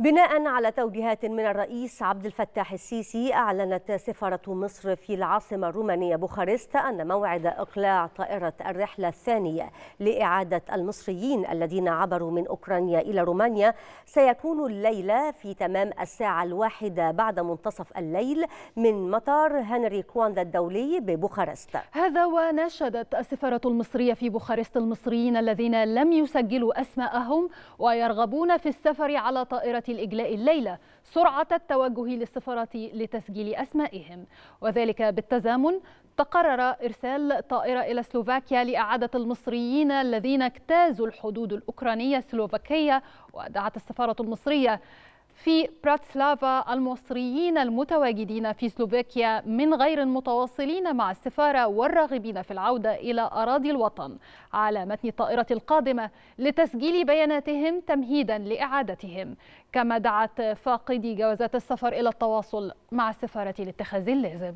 بناء على توجيهات من الرئيس عبد الفتاح السيسي أعلنت سفارة مصر في العاصمة الرومانية بوخارست أن موعد إقلاع طائرة الرحلة الثانية لإعادة المصريين الذين عبروا من أوكرانيا إلى رومانيا سيكون الليلة في تمام الساعة الواحدة بعد منتصف الليل من مطار هنري كواندا الدولي ببوخارست هذا وناشدت السفارة المصرية في بوخارست المصريين الذين لم يسجلوا أسماءهم ويرغبون في السفر على طائرة الإجلاء الليلة سرعة التوجه للسفارة لتسجيل أسمائهم وذلك بالتزامن تقرر إرسال طائرة إلى سلوفاكيا لإعادة المصريين الذين اجتازوا الحدود الأوكرانية السلوفاكية ودعت السفارة المصرية في براتسلافا المصريين المتواجدين في سلوفاكيا من غير المتواصلين مع السفارة والراغبين في العودة إلى أراضي الوطن على متن الطائرة القادمة لتسجيل بياناتهم تمهيدا لإعادتهم كما دعت فاقدي جوازات السفر إلى التواصل مع السفارة لاتخاذ اللازم